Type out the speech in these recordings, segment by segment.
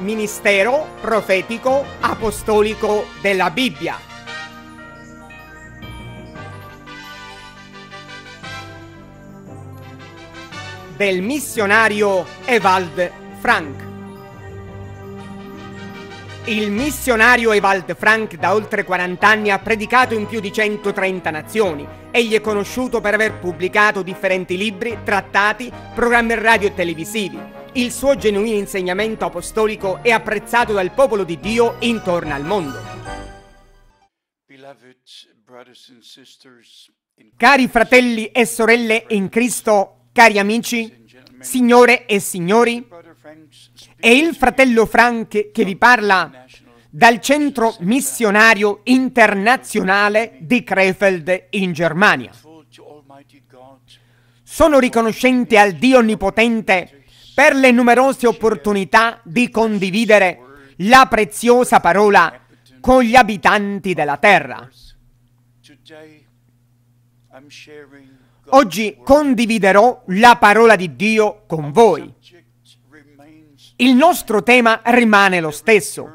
ministero profetico apostolico della Bibbia. Del missionario Evald Frank. Il missionario Evald Frank da oltre 40 anni ha predicato in più di 130 nazioni. Egli è conosciuto per aver pubblicato differenti libri, trattati, programmi radio e televisivi. Il suo genuino insegnamento apostolico è apprezzato dal popolo di Dio intorno al mondo. Cari fratelli e sorelle in Cristo, cari amici, signore e signori, è il fratello Frank che vi parla dal centro missionario internazionale di Krefeld in Germania. Sono riconoscente al Dio Onnipotente per le numerose opportunità di condividere la preziosa parola con gli abitanti della terra. Oggi condividerò la parola di Dio con voi. Il nostro tema rimane lo stesso.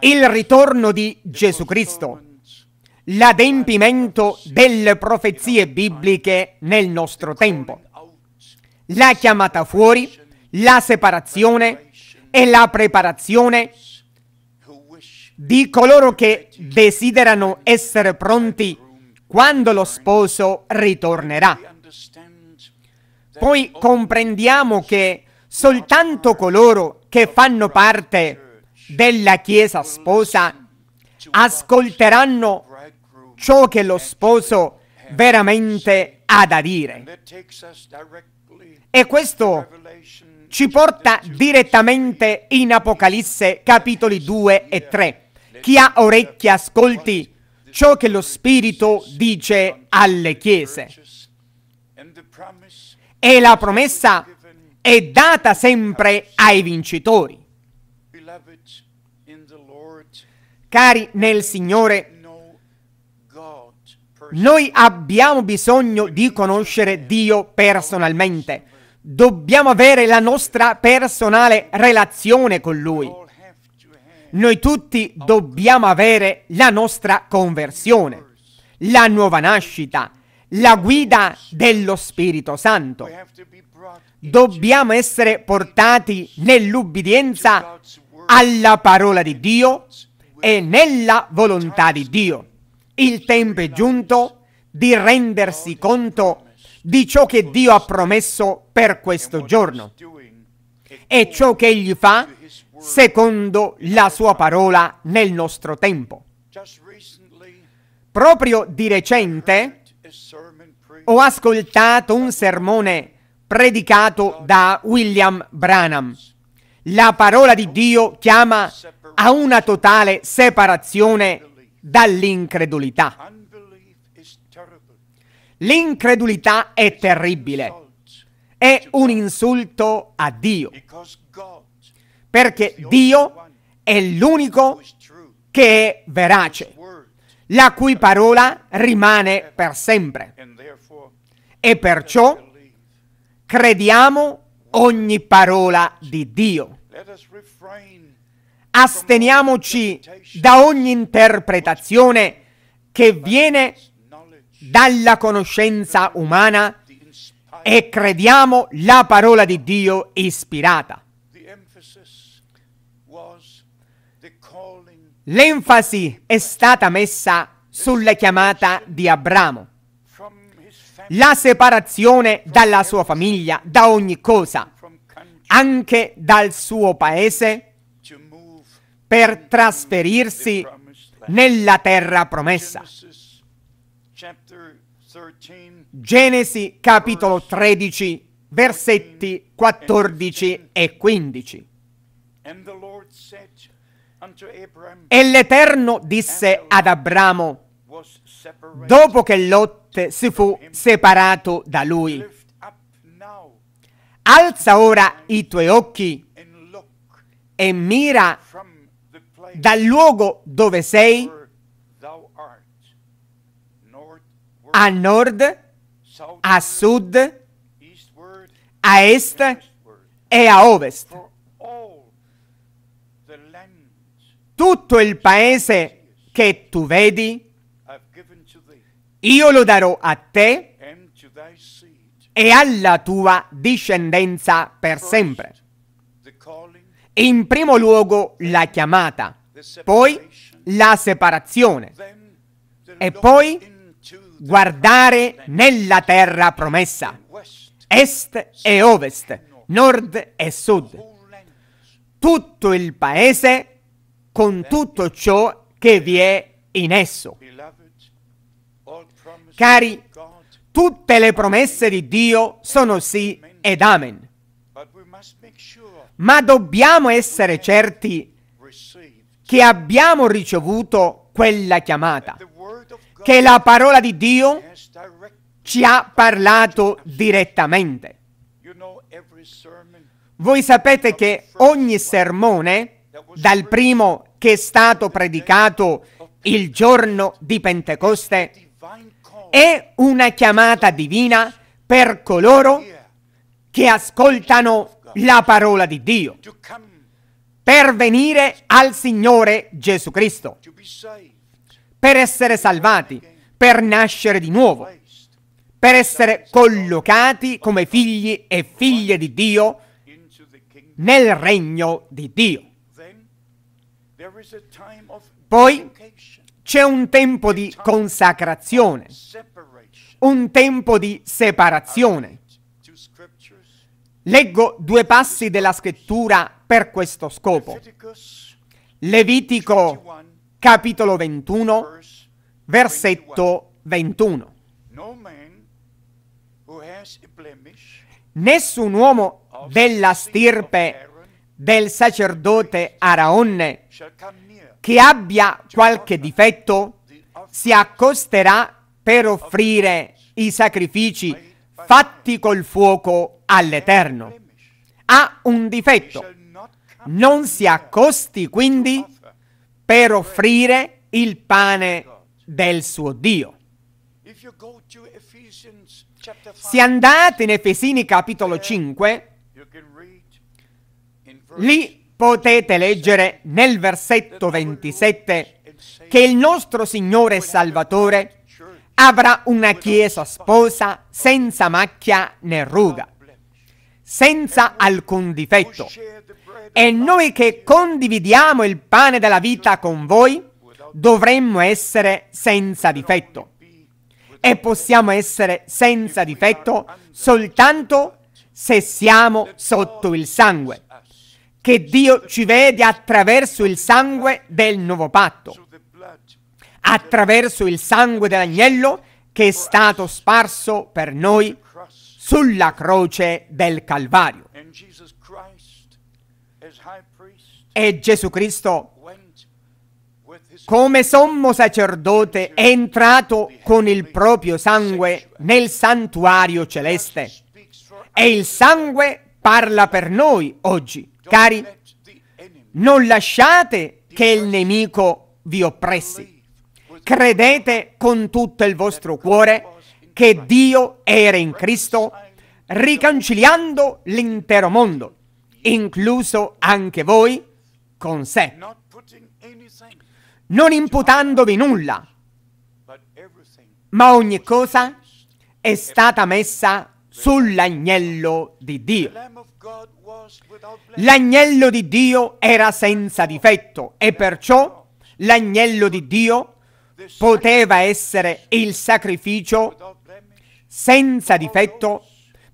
Il ritorno di Gesù Cristo. L'adempimento delle profezie bibliche nel nostro tempo la chiamata fuori, la separazione e la preparazione di coloro che desiderano essere pronti quando lo sposo ritornerà. Poi comprendiamo che soltanto coloro che fanno parte della Chiesa sposa ascolteranno ciò che lo sposo veramente ha da dire. E questo ci porta direttamente in Apocalisse capitoli 2 e 3. Chi ha orecchie ascolti ciò che lo Spirito dice alle chiese. E la promessa è data sempre ai vincitori. Cari nel Signore, noi abbiamo bisogno di conoscere Dio personalmente. Dobbiamo avere la nostra personale relazione con Lui. Noi tutti dobbiamo avere la nostra conversione, la nuova nascita, la guida dello Spirito Santo. Dobbiamo essere portati nell'ubbidienza alla parola di Dio e nella volontà di Dio il tempo è giunto di rendersi conto di ciò che Dio ha promesso per questo giorno e ciò che Egli fa secondo la sua parola nel nostro tempo. Proprio di recente ho ascoltato un sermone predicato da William Branham. La parola di Dio chiama a una totale separazione dall'incredulità. L'incredulità è terribile. È un insulto a Dio. Perché Dio è l'unico che è verace, la cui parola rimane per sempre. E perciò crediamo ogni parola di Dio. Asteniamoci da ogni interpretazione che viene dalla conoscenza umana e crediamo la parola di Dio ispirata. L'enfasi è stata messa sulla chiamata di Abramo, la separazione dalla sua famiglia, da ogni cosa, anche dal suo paese per trasferirsi nella terra promessa. Genesi capitolo 13, versetti 14 e 15. E l'Eterno disse ad Abramo, dopo che Lot si fu separato da lui, alza ora i tuoi occhi e mira dal luogo dove sei a nord, a sud, a est e a ovest. Tutto il paese che tu vedi, io lo darò a te e alla tua discendenza per sempre in primo luogo la chiamata, poi la separazione e poi guardare nella terra promessa, est e ovest, nord e sud. Tutto il paese con tutto ciò che vi è in esso. Cari, tutte le promesse di Dio sono sì ed amen. Ma dobbiamo essere certi che abbiamo ricevuto quella chiamata, che la parola di Dio ci ha parlato direttamente. Voi sapete che ogni sermone, dal primo che è stato predicato il giorno di Pentecoste, è una chiamata divina per coloro che ascoltano la parola di Dio per venire al Signore Gesù Cristo, per essere salvati, per nascere di nuovo, per essere collocati come figli e figlie di Dio nel regno di Dio. Poi c'è un tempo di consacrazione, un tempo di separazione Leggo due passi della scrittura per questo scopo. Levitico capitolo 21, versetto 21. Nessun uomo della stirpe del sacerdote Araonne che abbia qualche difetto si accosterà per offrire i sacrifici fatti col fuoco all'Eterno. Ha un difetto. Non si accosti quindi per offrire il pane del suo Dio. Se andate in Efesini capitolo 5, lì potete leggere nel versetto 27 che il nostro Signore e Salvatore avrà una chiesa sposa senza macchia né ruga senza alcun difetto. E noi che condividiamo il pane della vita con voi, dovremmo essere senza difetto. E possiamo essere senza difetto soltanto se siamo sotto il sangue. Che Dio ci vede attraverso il sangue del nuovo patto, attraverso il sangue dell'agnello che è stato sparso per noi sulla croce del Calvario. E Gesù Cristo, come sommo sacerdote, è entrato con il proprio sangue nel santuario celeste. E il sangue parla per noi oggi. Cari, non lasciate che il nemico vi oppressi. Credete con tutto il vostro cuore che Dio era in Cristo, riconciliando l'intero mondo, incluso anche voi, con sé, non imputandovi nulla, ma ogni cosa è stata messa sull'agnello di Dio. L'agnello di Dio era senza difetto e perciò l'agnello di Dio poteva essere il sacrificio senza difetto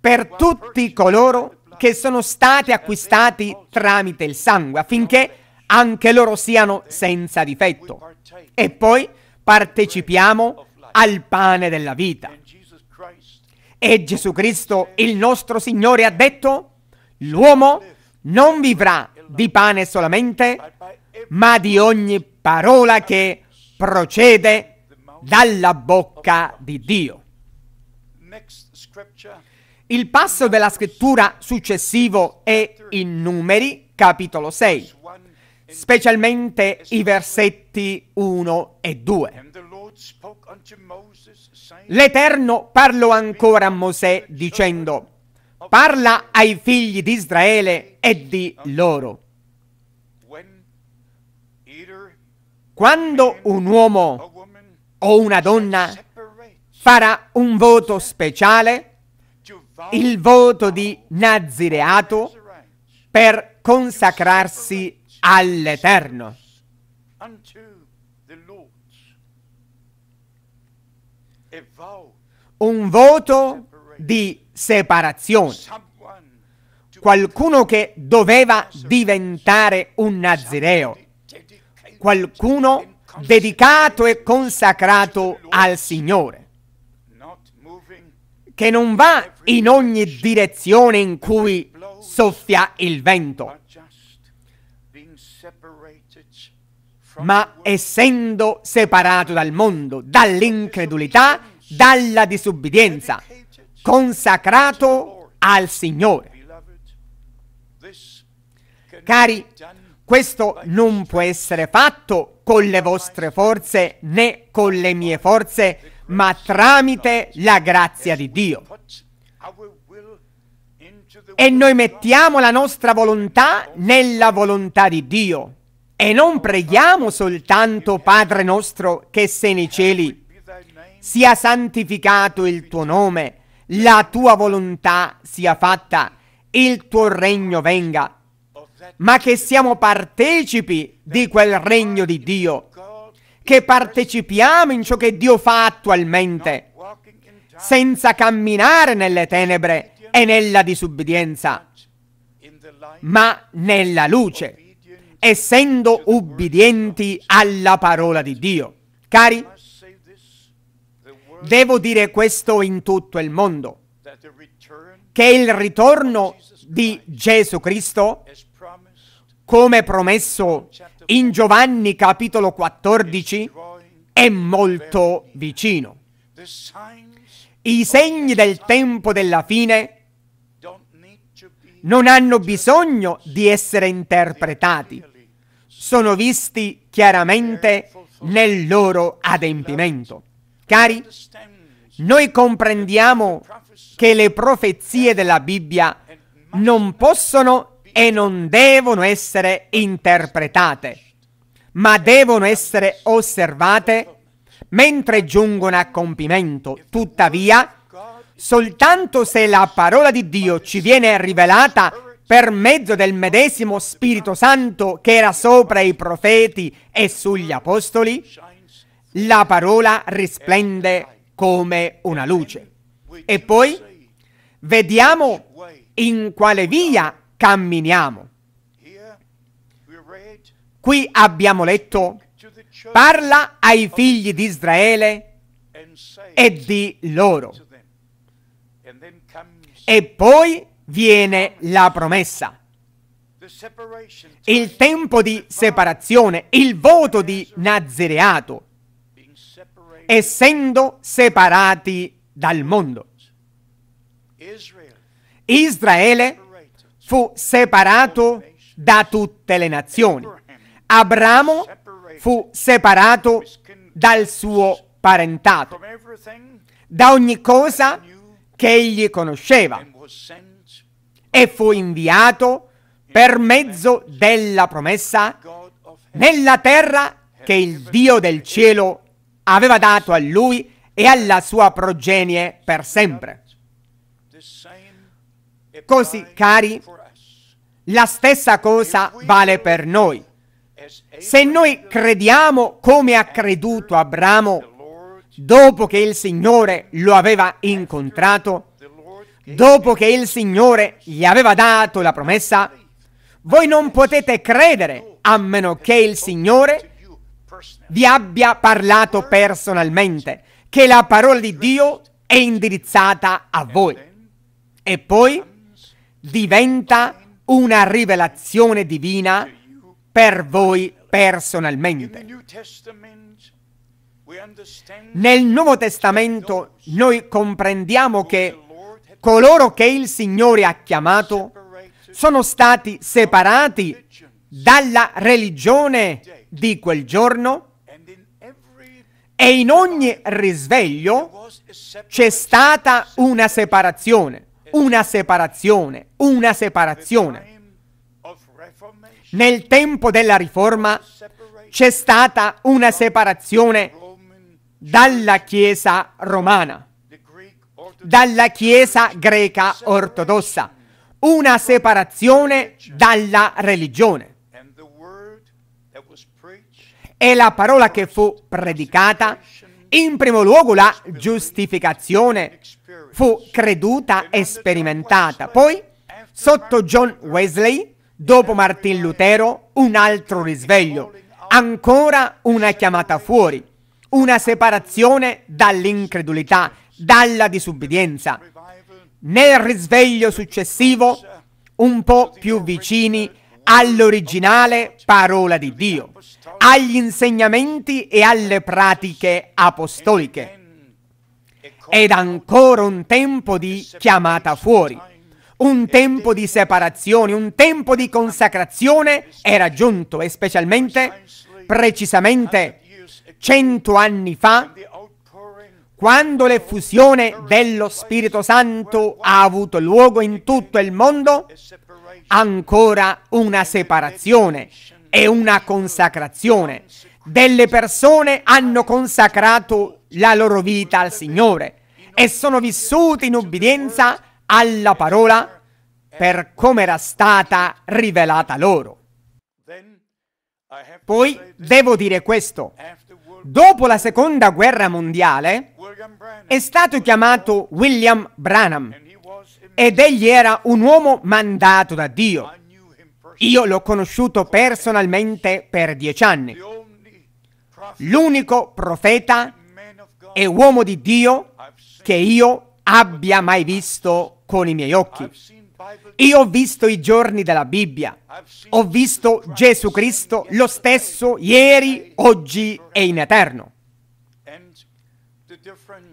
per tutti coloro che sono stati acquistati tramite il sangue, affinché anche loro siano senza difetto. E poi partecipiamo al pane della vita. E Gesù Cristo, il nostro Signore, ha detto, l'uomo non vivrà di pane solamente, ma di ogni parola che procede dalla bocca di Dio. Il passo della scrittura successivo è in Numeri, capitolo 6, specialmente i versetti 1 e 2. L'Eterno parlò ancora a Mosè dicendo, parla ai figli di Israele e di loro. Quando un uomo o una donna farà un voto speciale, il voto di Nazireato, per consacrarsi all'Eterno. Un voto di separazione. Qualcuno che doveva diventare un nazireo. Qualcuno dedicato e consacrato al Signore che non va in ogni direzione in cui soffia il vento, ma essendo separato dal mondo, dall'incredulità, dalla disubbidienza, consacrato al Signore. Cari, questo non può essere fatto con le vostre forze né con le mie forze ma tramite la grazia di Dio. E noi mettiamo la nostra volontà nella volontà di Dio. E non preghiamo soltanto, Padre nostro che sei nei cieli, sia santificato il tuo nome, la tua volontà sia fatta, il tuo regno venga, ma che siamo partecipi di quel regno di Dio che partecipiamo in ciò che Dio fa attualmente, senza camminare nelle tenebre e nella disubbidienza, ma nella luce, essendo ubbidienti alla parola di Dio. Cari, devo dire questo in tutto il mondo, che il ritorno di Gesù Cristo, come promesso in Giovanni capitolo 14 è molto vicino. I segni del tempo della fine non hanno bisogno di essere interpretati, sono visti chiaramente nel loro adempimento. Cari, noi comprendiamo che le profezie della Bibbia non possono e non devono essere interpretate, ma devono essere osservate mentre giungono a compimento. Tuttavia, soltanto se la parola di Dio ci viene rivelata per mezzo del medesimo Spirito Santo che era sopra i profeti e sugli apostoli, la parola risplende come una luce. E poi vediamo in quale via camminiamo. Qui abbiamo letto, parla ai figli di Israele e di loro. E poi viene la promessa. Il tempo di separazione, il voto di Nazireato, essendo separati dal mondo. Israele fu separato da tutte le nazioni. Abramo fu separato dal suo parentato, da ogni cosa che egli conosceva e fu inviato per mezzo della promessa nella terra che il Dio del cielo aveva dato a lui e alla sua progenie per sempre. Così, cari, la stessa cosa vale per noi. Se noi crediamo come ha creduto Abramo dopo che il Signore lo aveva incontrato, dopo che il Signore gli aveva dato la promessa, voi non potete credere a meno che il Signore vi abbia parlato personalmente, che la parola di Dio è indirizzata a voi. E poi diventa una rivelazione divina per voi personalmente. Nel Nuovo Testamento noi comprendiamo che coloro che il Signore ha chiamato sono stati separati dalla religione di quel giorno e in ogni risveglio c'è stata una separazione una separazione, una separazione. Nel tempo della riforma c'è stata una separazione dalla Chiesa romana, dalla Chiesa greca ortodossa, una separazione dalla religione. E la parola che fu predicata in primo luogo la giustificazione fu creduta e sperimentata. Poi, sotto John Wesley, dopo Martin Lutero, un altro risveglio, ancora una chiamata fuori, una separazione dall'incredulità, dalla disubbidienza. Nel risveglio successivo, un po' più vicini all'originale parola di Dio agli insegnamenti e alle pratiche apostoliche. Ed ancora un tempo di chiamata fuori, un tempo di separazione, un tempo di consacrazione era giunto e specialmente, precisamente, cento anni fa, quando l'effusione dello Spirito Santo ha avuto luogo in tutto il mondo, ancora una separazione, è una consacrazione. Delle persone hanno consacrato la loro vita al Signore e sono vissute in obbedienza alla parola per come era stata rivelata loro. Poi devo dire questo. Dopo la seconda guerra mondiale è stato chiamato William Branham ed egli era un uomo mandato da Dio. Io l'ho conosciuto personalmente per dieci anni. L'unico profeta e uomo di Dio che io abbia mai visto con i miei occhi. Io ho visto i giorni della Bibbia, ho visto Gesù Cristo lo stesso ieri, oggi e in eterno.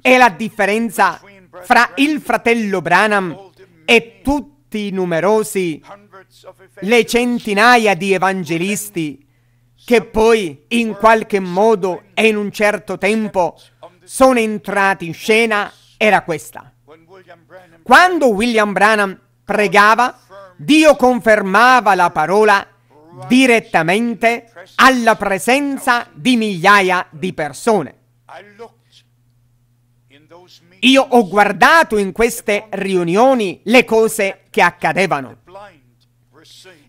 E la differenza fra il fratello Branham e tutti i numerosi le centinaia di evangelisti che poi in qualche modo e in un certo tempo sono entrati in scena era questa. Quando William Branham pregava, Dio confermava la parola direttamente alla presenza di migliaia di persone. Io ho guardato in queste riunioni le cose che accadevano.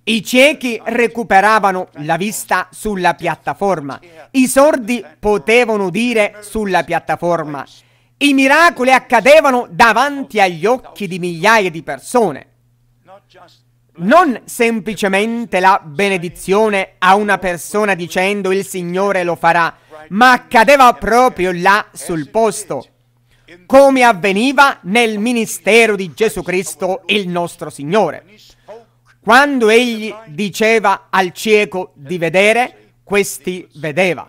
I ciechi recuperavano la vista sulla piattaforma, i sordi potevano udire sulla piattaforma, i miracoli accadevano davanti agli occhi di migliaia di persone. Non semplicemente la benedizione a una persona dicendo il Signore lo farà, ma accadeva proprio là sul posto, come avveniva nel ministero di Gesù Cristo il nostro Signore. Quando egli diceva al cieco di vedere, questi vedeva.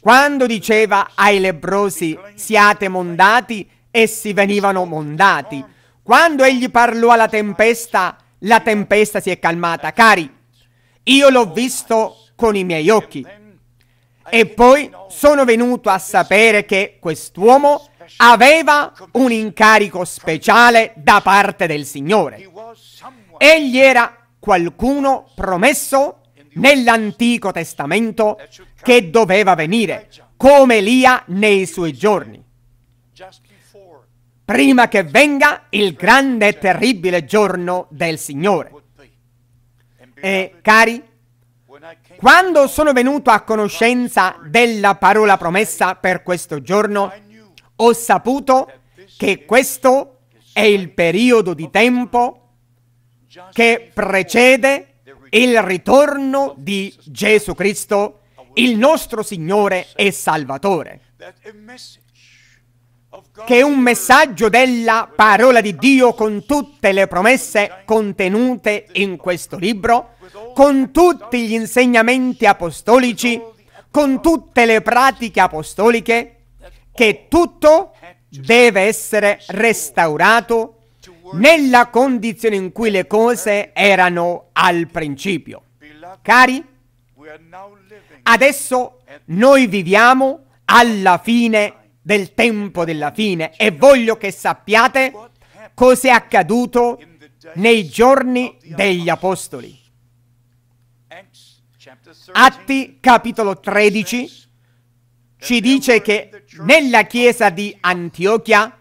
Quando diceva ai lebbrosi siate mondati, essi venivano mondati. Quando egli parlò alla tempesta, la tempesta si è calmata. Cari, io l'ho visto con i miei occhi. E poi sono venuto a sapere che quest'uomo aveva un incarico speciale da parte del Signore. Egli era qualcuno promesso nell'Antico Testamento che doveva venire, come Elia nei suoi giorni. Prima che venga il grande e terribile giorno del Signore. E cari, quando sono venuto a conoscenza della parola promessa per questo giorno, ho saputo che questo è il periodo di tempo che precede il ritorno di Gesù Cristo, il nostro Signore e Salvatore, che è un messaggio della parola di Dio con tutte le promesse contenute in questo libro, con tutti gli insegnamenti apostolici, con tutte le pratiche apostoliche, che tutto deve essere restaurato nella condizione in cui le cose erano al principio. Cari, adesso noi viviamo alla fine del tempo della fine e voglio che sappiate cosa è accaduto nei giorni degli Apostoli. Atti capitolo 13 ci dice che nella chiesa di Antiochia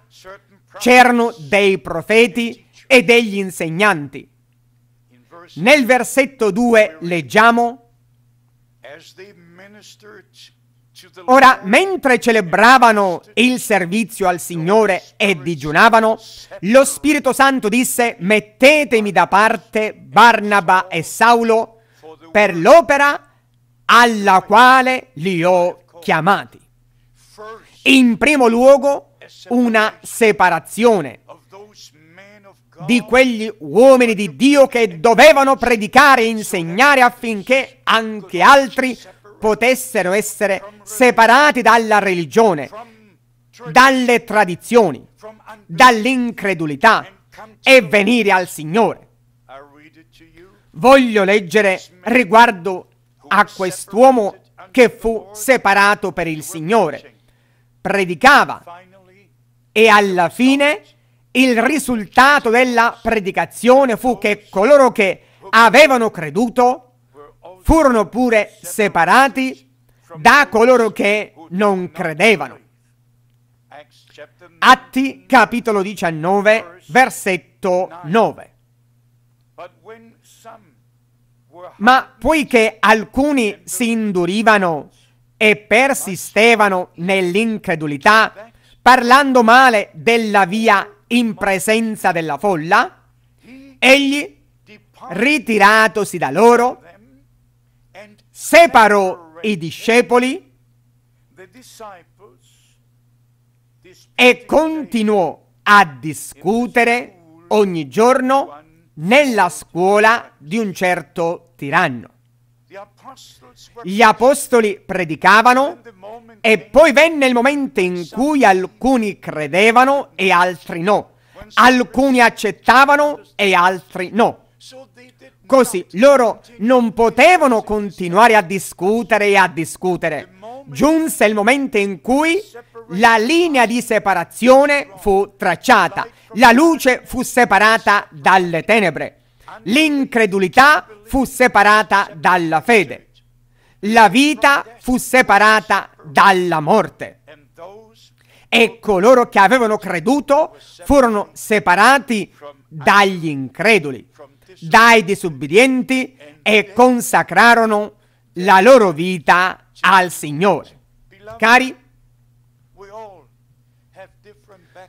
c'erano dei profeti e degli insegnanti. Nel versetto 2 leggiamo, Ora, mentre celebravano il servizio al Signore e digiunavano, lo Spirito Santo disse, mettetemi da parte Barnaba e Saulo per l'opera alla quale li ho chiamati. In primo luogo, una separazione di quegli uomini di Dio che dovevano predicare e insegnare affinché anche altri potessero essere separati dalla religione, dalle tradizioni, dall'incredulità e venire al Signore. Voglio leggere riguardo a quest'uomo che fu separato per il Signore. Predicava e alla fine il risultato della predicazione fu che coloro che avevano creduto furono pure separati da coloro che non credevano. Atti capitolo 19, versetto 9. Ma poiché alcuni si indurivano e persistevano nell'incredulità, parlando male della via in presenza della folla, egli, ritiratosi da loro, separò i discepoli e continuò a discutere ogni giorno nella scuola di un certo tiranno. Gli apostoli predicavano e poi venne il momento in cui alcuni credevano e altri no. Alcuni accettavano e altri no. Così loro non potevano continuare a discutere e a discutere. Giunse il momento in cui la linea di separazione fu tracciata, la luce fu separata dalle tenebre, l'incredulità fu separata dalla fede la vita fu separata dalla morte. E coloro che avevano creduto furono separati dagli increduli, dai disubbidienti e consacrarono la loro vita al Signore. Cari,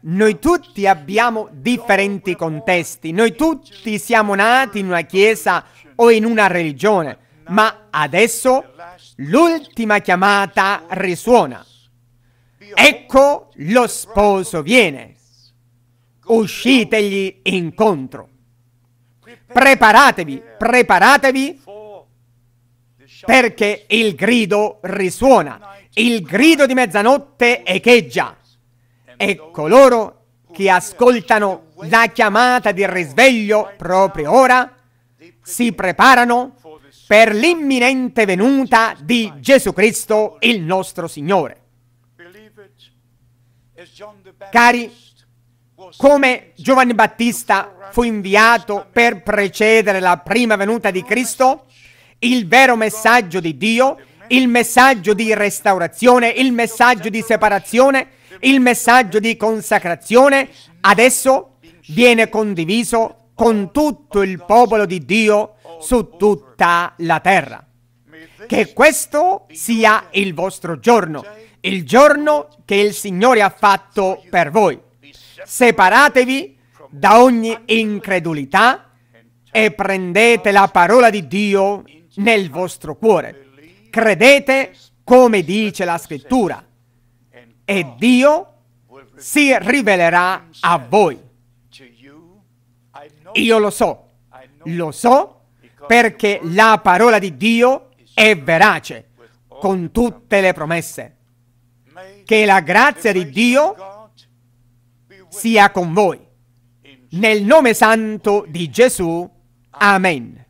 noi tutti abbiamo differenti contesti, noi tutti siamo nati in una chiesa o in una religione, ma adesso L'ultima chiamata risuona. Ecco lo sposo viene. Uscitegli incontro. Preparatevi, preparatevi perché il grido risuona. Il grido di mezzanotte echeggia. E coloro che ascoltano la chiamata di risveglio proprio ora si preparano per l'imminente venuta di Gesù Cristo, il nostro Signore. Cari, come Giovanni Battista fu inviato per precedere la prima venuta di Cristo, il vero messaggio di Dio, il messaggio di restaurazione, il messaggio di separazione, il messaggio di consacrazione, adesso viene condiviso con tutto il popolo di Dio su tutta la terra. Che questo sia il vostro giorno, il giorno che il Signore ha fatto per voi. Separatevi da ogni incredulità e prendete la parola di Dio nel vostro cuore. Credete come dice la scrittura e Dio si rivelerà a voi. Io lo so, lo so perché la parola di Dio è verace, con tutte le promesse. Che la grazia di Dio sia con voi. Nel nome santo di Gesù. Amen.